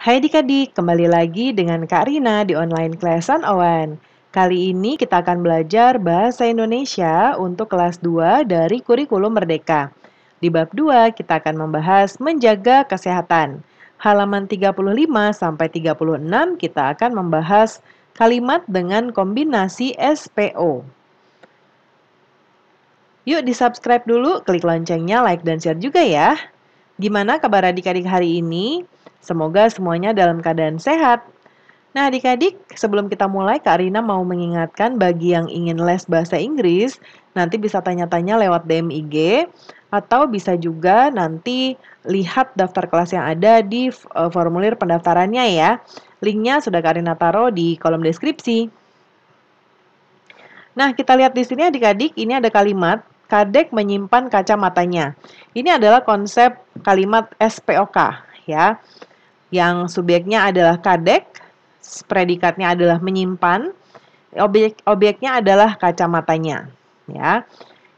Hai adik-adik, kembali lagi dengan Kak Rina di Online kelasan Owen. Kali ini kita akan belajar Bahasa Indonesia untuk kelas 2 dari Kurikulum Merdeka. Di bab 2 kita akan membahas menjaga kesehatan. Halaman 35 sampai 36 kita akan membahas kalimat dengan kombinasi SPO. Yuk di-subscribe dulu, klik loncengnya, like dan share juga ya. Gimana kabar adik-adik hari ini? Semoga semuanya dalam keadaan sehat. Nah, adik-adik, sebelum kita mulai, Kak Rina mau mengingatkan bagi yang ingin les bahasa Inggris, nanti bisa tanya-tanya lewat DM IG, atau bisa juga nanti lihat daftar kelas yang ada di eh, formulir pendaftarannya ya. Linknya sudah Kak Rina taruh di kolom deskripsi. Nah, kita lihat di sini adik-adik, ini ada kalimat, kadek menyimpan kacamatanya. Ini adalah konsep kalimat SPOK ya yang subjeknya adalah kadek, predikatnya adalah menyimpan, objek objeknya adalah kacamatanya, ya.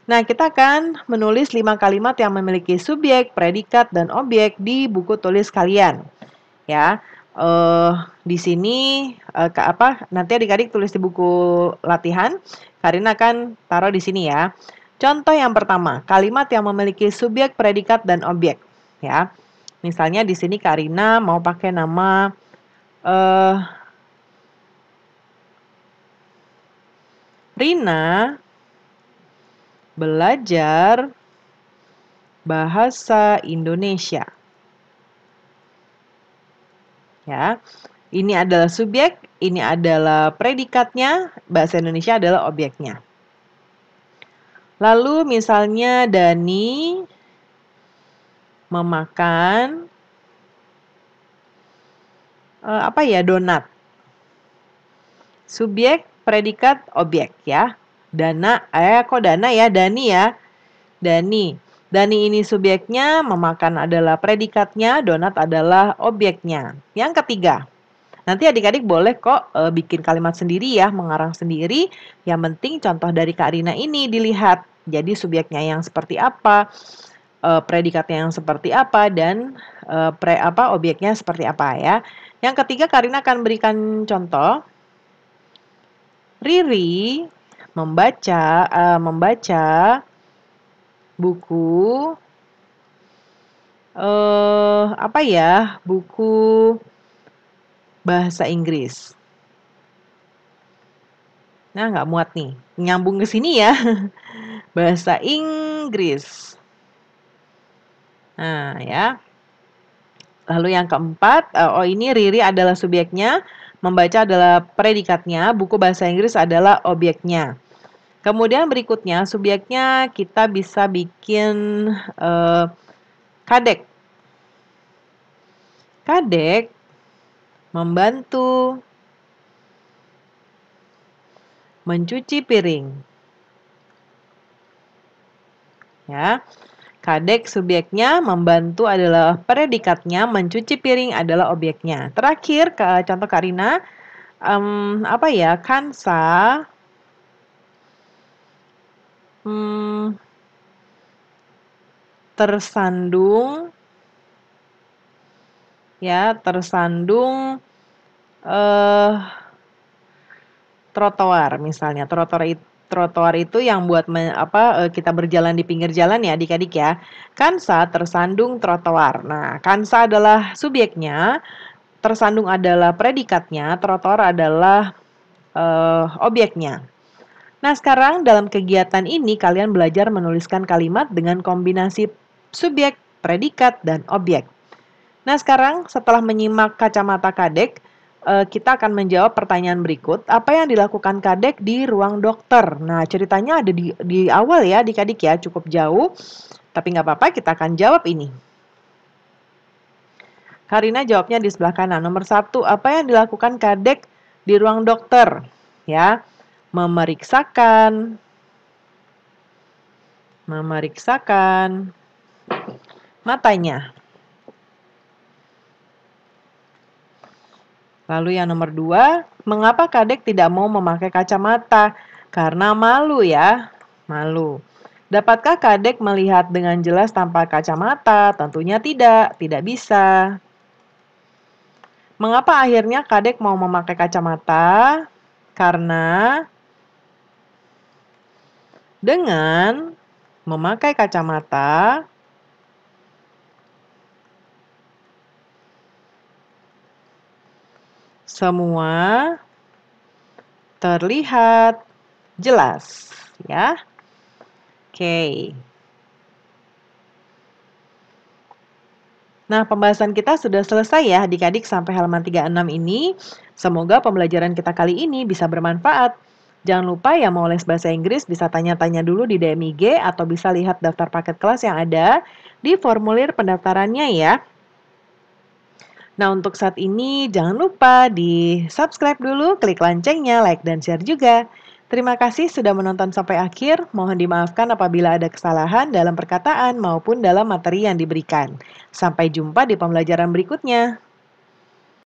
Nah, kita akan menulis lima kalimat yang memiliki subjek, predikat, dan objek di buku tulis kalian. Ya, eh, di sini eh, apa? Nanti adik-adik tulis di buku latihan. Karina akan taruh di sini ya. Contoh yang pertama, kalimat yang memiliki subjek, predikat, dan objek. Ya, Misalnya di sini Karina mau pakai nama uh, Rina belajar bahasa Indonesia. Ya. Ini adalah subjek, ini adalah predikatnya, bahasa Indonesia adalah objeknya. Lalu misalnya Dani memakan uh, apa ya donat. Subjek, predikat, objek ya. Dana, eh kok Dana ya, Dani ya. Dani. Dani ini subjeknya, memakan adalah predikatnya, donat adalah objeknya. Yang ketiga, nanti adik-adik boleh kok e, bikin kalimat sendiri ya, mengarang sendiri. Yang penting contoh dari Kak Rina ini dilihat. Jadi subjeknya yang seperti apa, uh, predikatnya yang seperti apa dan uh, pre apa objeknya seperti apa ya. Yang ketiga Karina akan berikan contoh. Riri membaca uh, membaca buku uh, apa ya? Buku bahasa Inggris. Nah, nggak muat nih. Nyambung ke sini ya. Bahasa Inggris. Nah, ya. Lalu yang keempat, eh, oh ini Riri adalah subjeknya, membaca adalah predikatnya, buku bahasa Inggris adalah objeknya. Kemudian berikutnya, subjeknya kita bisa bikin eh, kadek. Kadek membantu mencuci piring. Ya. Kadek subjeknya, membantu adalah predikatnya, mencuci piring adalah objeknya. Terakhir, ke contoh Karina, um, apa ya, kansa, Hmm, tersandung, ya, tersandung, eh, uh, trotoar misalnya. Trotoar itu trotoar itu yang buat me, apa eh, kita berjalan di pinggir jalan ya adik-adik ya. Kansa tersandung trotoar. Nah, kansa adalah subjeknya, tersandung adalah predikatnya, trotoar adalah uh, objeknya. Nah, sekarang dalam kegiatan ini kalian belajar menuliskan kalimat dengan kombinasi subjek, predikat, dan objek. Nah, sekarang setelah menyimak kacamata kadek, Eh, kita akan menjawab pertanyaan berikut. Apa yang dilakukan Kadek di ruang dokter? Nah, ceritanya ada di, di awal ya, di adik ya, cukup jauh. Tapi nggak apa-apa, kita akan jawab ini. Karina jawabnya di sebelah kanan. Nomor satu, apa yang dilakukan Kadek di ruang dokter? Ya, memeriksakan, memeriksakan matanya. Lalu yang nomor dua, mengapa kadek tidak mau memakai kacamata? Karena malu ya, malu. Dapatkah kadek melihat dengan jelas tanpa kacamata? Tentunya tidak, tidak bisa. Mengapa akhirnya kadek mau memakai kacamata? Karena dengan memakai kacamata, semua terlihat jelas ya. Oke. Nah, pembahasan kita sudah selesai ya adik-adik sampai halaman 36 ini. Semoga pembelajaran kita kali ini bisa bermanfaat. Jangan lupa ya mau les bahasa Inggris bisa tanya-tanya dulu di DMIG atau bisa lihat daftar paket kelas yang ada di formulir pendaftarannya ya. Nah untuk saat ini jangan lupa di subscribe dulu, klik loncengnya, like dan share juga. Terima kasih sudah menonton sampai akhir. Mohon dimaafkan apabila ada kesalahan dalam perkataan maupun dalam materi yang diberikan. Sampai jumpa di pembelajaran berikutnya.